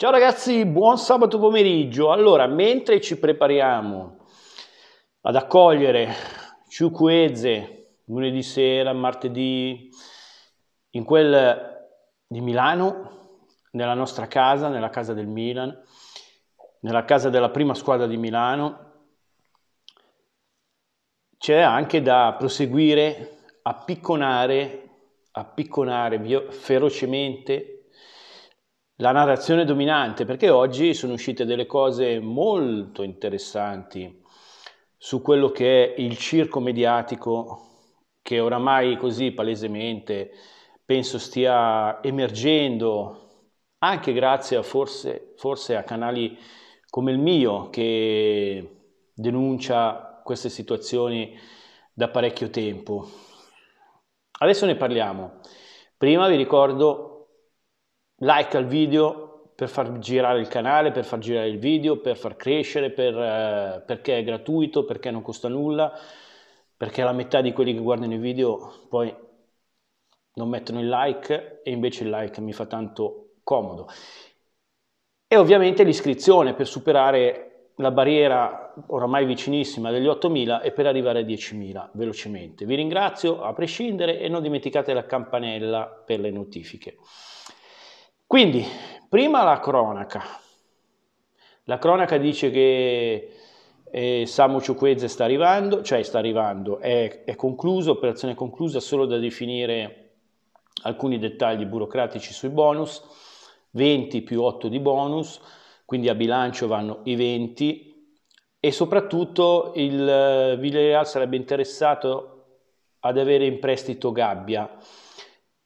Ciao ragazzi, buon sabato pomeriggio. Allora, mentre ci prepariamo ad accogliere Ciucueze lunedì sera, martedì, in quel di Milano, nella nostra casa, nella casa del Milan, nella casa della prima squadra di Milano, c'è anche da proseguire a picconare, a picconare ferocemente la narrazione dominante, perché oggi sono uscite delle cose molto interessanti su quello che è il circo mediatico che oramai così palesemente penso stia emergendo anche grazie a forse, forse a canali come il mio che denuncia queste situazioni da parecchio tempo. Adesso ne parliamo. Prima vi ricordo like al video per far girare il canale, per far girare il video, per far crescere, per, eh, perché è gratuito, perché non costa nulla, perché la metà di quelli che guardano i video poi non mettono il like e invece il like mi fa tanto comodo. E ovviamente l'iscrizione per superare la barriera oramai vicinissima degli 8.000 e per arrivare a 10.000 velocemente. Vi ringrazio a prescindere e non dimenticate la campanella per le notifiche. Quindi, prima la cronaca. La cronaca dice che eh, Samu Ciuquezze sta arrivando, cioè sta arrivando, è, è concluso, operazione conclusa, solo da definire alcuni dettagli burocratici sui bonus, 20 più 8 di bonus, quindi a bilancio vanno i 20 e soprattutto il eh, Villarreal sarebbe interessato ad avere in prestito Gabbia,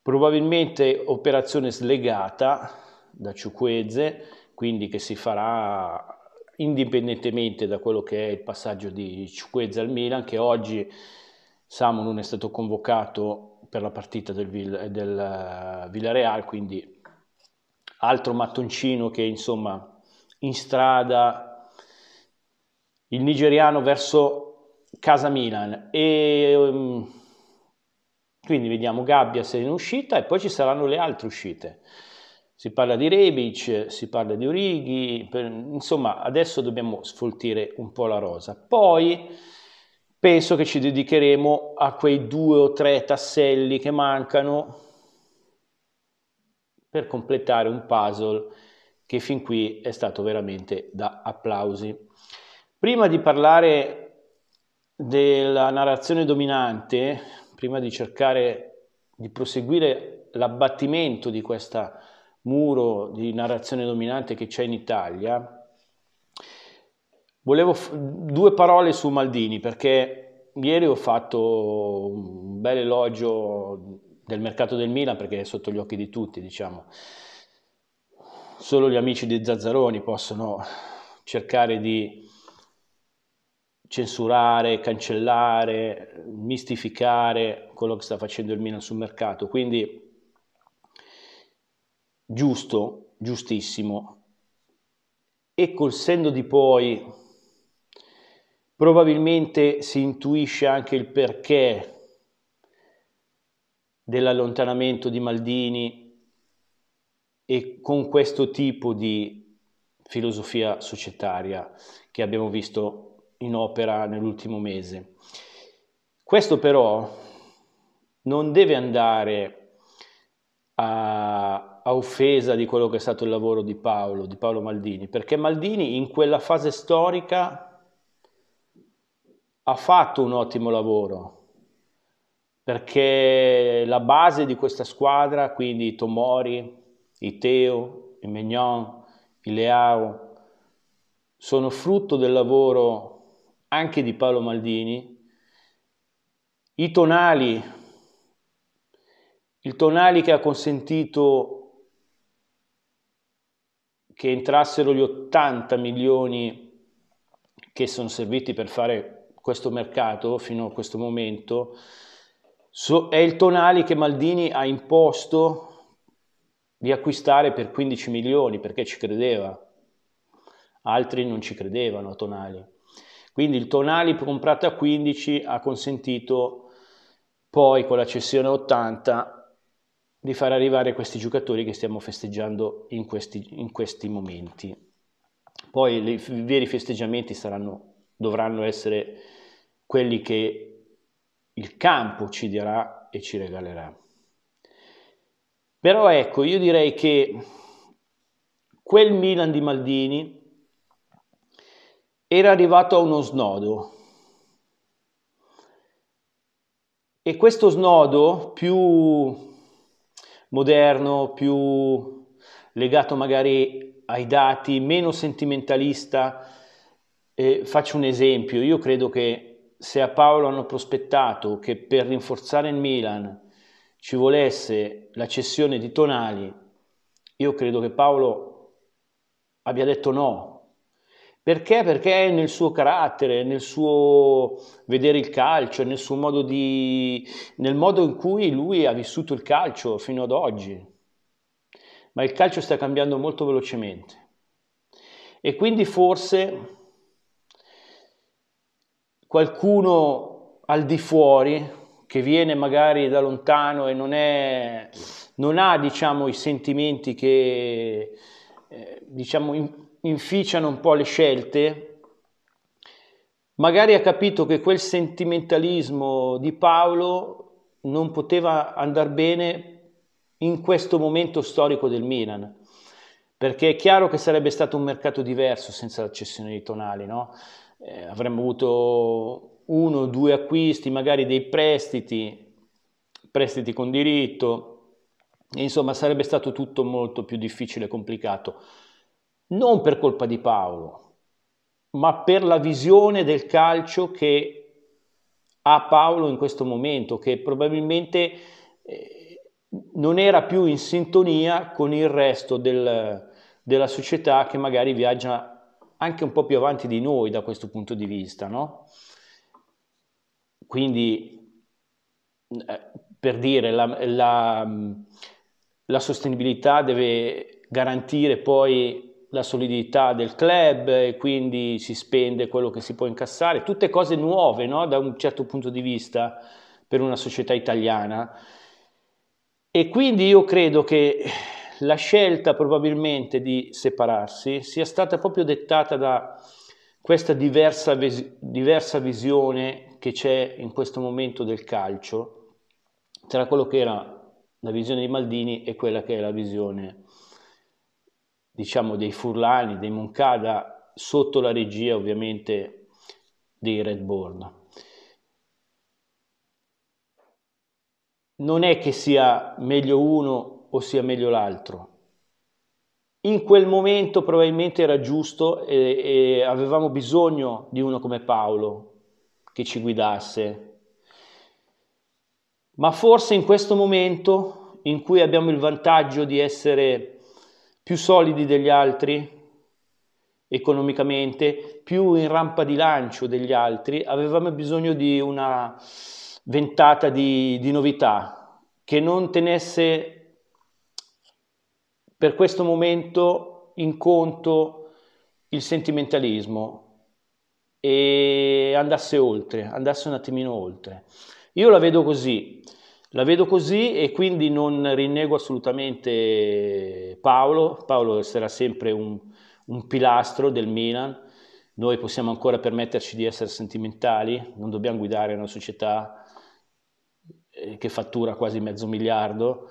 Probabilmente operazione slegata da Ciuqueze, quindi che si farà indipendentemente da quello che è il passaggio di Ciuqueze al Milan, che oggi Samu non è stato convocato per la partita del, Vill- del eh, Villareal, quindi altro mattoncino che insomma in strada il nigeriano verso casa Milan e um, quindi vediamo Gabbia se è in uscita e poi ci saranno le altre uscite. Si parla di Rebic, si parla di Orighi, per, insomma adesso dobbiamo sfoltire un po' la rosa. Poi penso che ci dedicheremo a quei due o tre tasselli che mancano per completare un puzzle che fin qui è stato veramente da applausi. Prima di parlare della narrazione dominante, prima di cercare di proseguire l'abbattimento di questo muro di narrazione dominante che c'è in Italia, volevo due parole su Maldini perché ieri ho fatto un bel elogio del mercato del Milan perché è sotto gli occhi di tutti, diciamo. Solo gli amici di Zazzaroni possono cercare di censurare, cancellare, mistificare quello che sta facendo il Milan sul mercato. Quindi giusto, giustissimo. E col senno di poi probabilmente si intuisce anche il perché dell'allontanamento di Maldini e con questo tipo di filosofia societaria che abbiamo visto in opera nell'ultimo mese. Questo però non deve andare a, a, offesa di quello che è stato il lavoro di Paolo, di Paolo Maldini, perché Maldini in quella fase storica ha fatto un ottimo lavoro, perché la base di questa squadra, quindi i Tomori, i Teo, i Mignon, i Leao, sono frutto del lavoro anche di Paolo Maldini, i tonali, il tonali che ha consentito che entrassero gli 80 milioni che sono serviti per fare questo mercato fino a questo momento, so, è il Tonali che Maldini ha imposto di acquistare per 15 milioni perché ci credeva, altri non ci credevano a Tonali. Quindi il Tonali comprato a 15 ha consentito poi con la cessione 80 di far arrivare questi giocatori che stiamo festeggiando in questi, in questi momenti. Poi le, i veri festeggiamenti saranno, dovranno essere quelli che il campo ci dirà e ci regalerà. Però ecco, io direi che quel Milan di Maldini era arrivato a uno snodo e questo snodo più moderno, più legato magari ai dati, meno sentimentalista. Eh, faccio un esempio, io credo che se a Paolo hanno prospettato che per rinforzare il Milan ci volesse la cessione di Tonali, io credo che Paolo abbia detto no, perché? Perché nel suo carattere, nel suo vedere il calcio, nel suo modo di... nel modo in cui lui ha vissuto il calcio fino ad oggi. Ma il calcio sta cambiando molto velocemente. E quindi forse qualcuno al di fuori che viene magari da lontano e non, è, non ha diciamo, i sentimenti che eh, diciamo, in, inficiano un po' le scelte, magari ha capito che quel sentimentalismo di Paolo non poteva andare bene in questo momento storico del Milan, perché è chiaro che sarebbe stato un mercato diverso senza l'accessione di Tonali, no? eh, avremmo avuto uno o due acquisti, magari dei prestiti, prestiti con diritto, e insomma sarebbe stato tutto molto più difficile e complicato non per colpa di Paolo, ma per la visione del calcio che ha Paolo in questo momento, che probabilmente eh, non era più in sintonia con il resto del, della società che magari viaggia anche un po' più avanti di noi da questo punto di vista. No? Quindi, eh, per dire, la, la, la sostenibilità deve garantire poi la solidità del club e quindi si spende quello che si può incassare, tutte cose nuove no? da un certo punto di vista per una società italiana. E quindi io credo che la scelta probabilmente di separarsi sia stata proprio dettata da questa diversa, diversa visione che c'è in questo momento del calcio tra quello che era la visione di Maldini e quella che è la visione di diciamo dei Furlani, dei Moncada, sotto la regia ovviamente dei Redborn. Non è che sia meglio uno o sia meglio l'altro. In quel momento probabilmente era giusto e, e avevamo bisogno di uno come Paolo che ci guidasse, ma forse in questo momento in cui abbiamo il vantaggio di essere più solidi degli altri economicamente, più in rampa di lancio degli altri, avevamo bisogno di una ventata di, di novità che non tenesse per questo momento in conto il sentimentalismo e andasse oltre, andasse un attimino oltre. Io la vedo così. La vedo così e quindi non rinnego assolutamente Paolo, Paolo sarà sempre un, un pilastro del Milan, noi possiamo ancora permetterci di essere sentimentali, non dobbiamo guidare una società eh, che fattura quasi mezzo miliardo,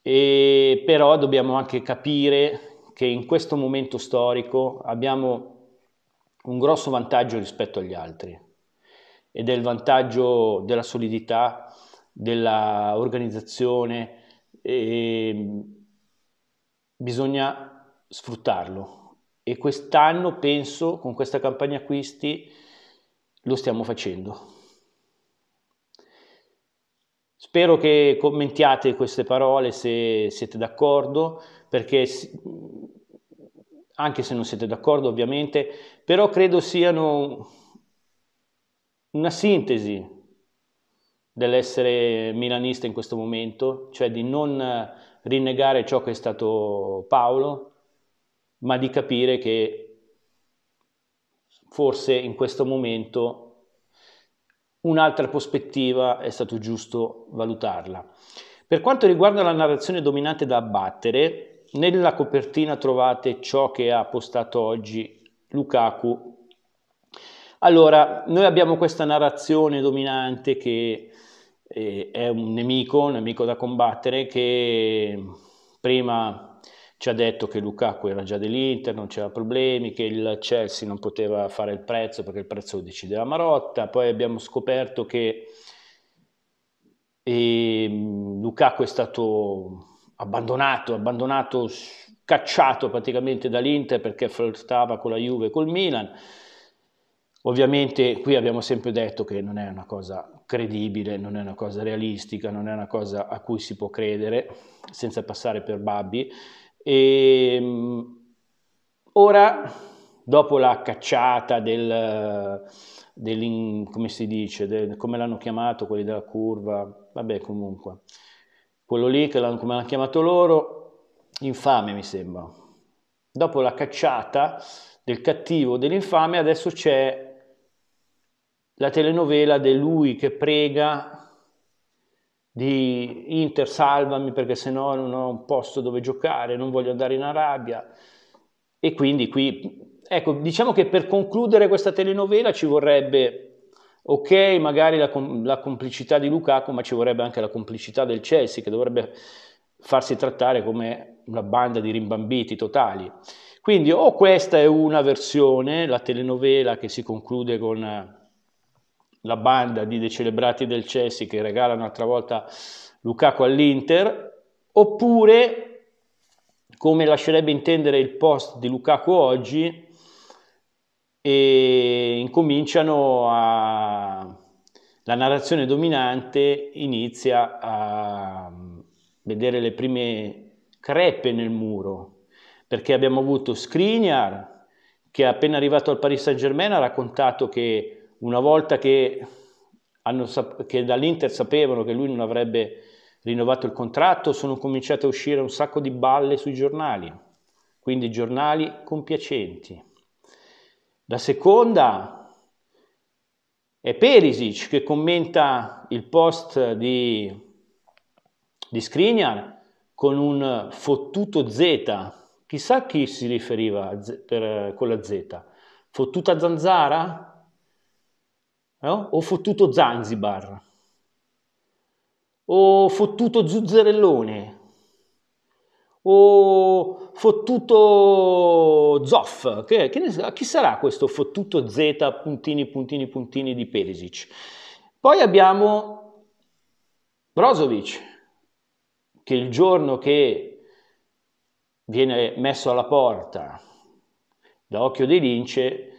e però dobbiamo anche capire che in questo momento storico abbiamo un grosso vantaggio rispetto agli altri ed è il vantaggio della solidità dell'organizzazione e ehm, bisogna sfruttarlo e quest'anno penso con questa campagna acquisti lo stiamo facendo. Spero che commentiate queste parole se siete d'accordo, perché anche se non siete d'accordo ovviamente, però credo siano una sintesi dell'essere milanista in questo momento, cioè di non rinnegare ciò che è stato Paolo, ma di capire che forse in questo momento un'altra prospettiva è stato giusto valutarla. Per quanto riguarda la narrazione dominante da abbattere, nella copertina trovate ciò che ha postato oggi Lukaku. Allora, noi abbiamo questa narrazione dominante che è un nemico, un nemico da combattere che prima ci ha detto che Lukaku era già dell'Inter, non c'era problemi, che il Chelsea non poteva fare il prezzo perché il prezzo lo decideva Marotta, poi abbiamo scoperto che eh, Lukaku è stato abbandonato, abbandonato, cacciato praticamente dall'Inter perché flirtava con la Juve e col Milan. Ovviamente qui abbiamo sempre detto che non è una cosa credibile, non è una cosa realistica, non è una cosa a cui si può credere senza passare per babbi. E ehm, ora, dopo la cacciata del, del come si dice, del, come l'hanno chiamato quelli della curva, vabbè comunque, quello lì che l'hanno, come l'hanno chiamato loro, infame mi sembra. Dopo la cacciata del cattivo, dell'infame, adesso c'è la telenovela di lui che prega di Inter salvami perché se no non ho un posto dove giocare, non voglio andare in Arabia. E quindi qui, ecco, diciamo che per concludere questa telenovela ci vorrebbe, ok, magari la, la complicità di Lukaku, ma ci vorrebbe anche la complicità del Chelsea che dovrebbe farsi trattare come una banda di rimbambiti totali. Quindi o questa è una versione, la telenovela che si conclude con la banda di decelebrati del Chelsea che regalano un'altra volta Lukaku all'Inter, oppure, come lascerebbe intendere il post di Lukaku oggi, e incominciano a... la narrazione dominante inizia a mm, vedere le prime crepe nel muro, perché abbiamo avuto Skriniar, che appena arrivato al Paris Saint Germain ha raccontato che una volta che, hanno, che dall'Inter sapevano che lui non avrebbe rinnovato il contratto, sono cominciate a uscire un sacco di balle sui giornali, quindi giornali compiacenti. La seconda è Perisic che commenta il post di, di Skriniar con un fottuto Z, chissà a chi si riferiva Z, per, con la Z, fottuta zanzara? no? Eh? ho fottuto Zanzibar, ho fottuto Zuzzerellone, ho fottuto Zoff, che, che ne, chi sarà questo fottuto Z puntini puntini puntini di Perisic? Poi abbiamo Brozovic, che il giorno che viene messo alla porta da Occhio dei Lince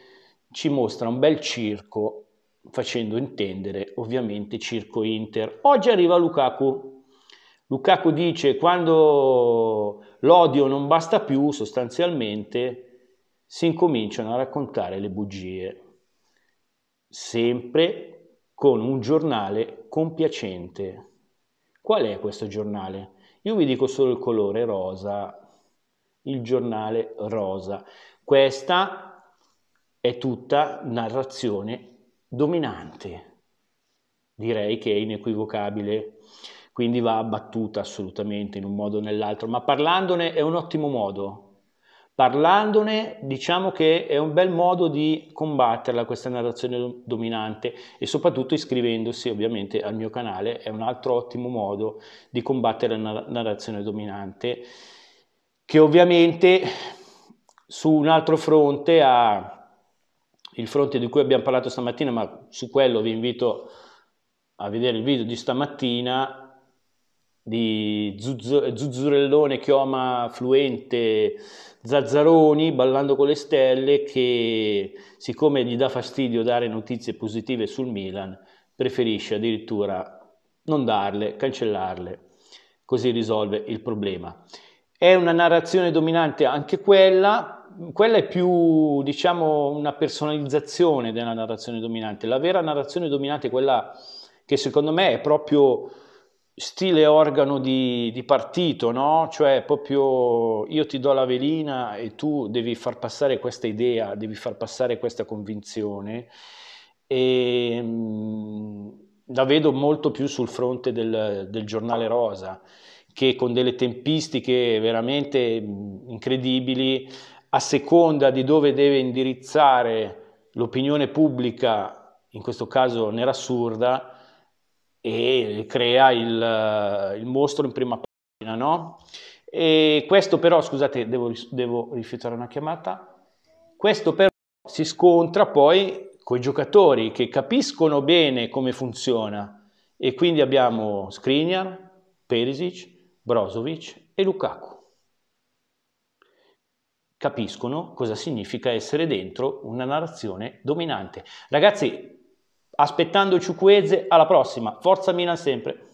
ci mostra un bel circo facendo intendere ovviamente circo Inter. Oggi arriva Lukaku. Lukaku dice quando l'odio non basta più, sostanzialmente si incominciano a raccontare le bugie, sempre con un giornale compiacente. Qual è questo giornale? Io vi dico solo il colore rosa, il giornale rosa. Questa è tutta narrazione dominante, direi che è inequivocabile, quindi va abbattuta assolutamente in un modo o nell'altro, ma parlandone è un ottimo modo. Parlandone diciamo che è un bel modo di combatterla questa narrazione dominante e soprattutto iscrivendosi ovviamente al mio canale è un altro ottimo modo di combattere la narrazione dominante che ovviamente su un altro fronte ha il fronte di cui abbiamo parlato stamattina, ma su quello vi invito a vedere il video di stamattina di Zuzzurellone Chioma Fluente Zazzaroni ballando con le stelle che siccome gli dà fastidio dare notizie positive sul Milan preferisce addirittura non darle, cancellarle, così risolve il problema. È una narrazione dominante anche quella, quella è più, diciamo, una personalizzazione della narrazione dominante. La vera narrazione dominante è quella che secondo me è proprio stile organo di, di partito, no? Cioè proprio io ti do la velina e tu devi far passare questa idea, devi far passare questa convinzione. E ehm, mh, la vedo molto più sul fronte del, del giornale rosa che con delle tempistiche veramente incredibili a seconda di dove deve indirizzare l'opinione pubblica, in questo caso nerassurda, e crea il, il mostro in prima pagina, no? E questo però, scusate, devo, devo rifiutare una chiamata, questo però si scontra poi con i giocatori che capiscono bene come funziona e quindi abbiamo Skriniar, Perisic, Brozovic e Lukaku capiscono cosa significa essere dentro una narrazione dominante. Ragazzi, aspettando Ciucueze, alla prossima, forza Milan sempre!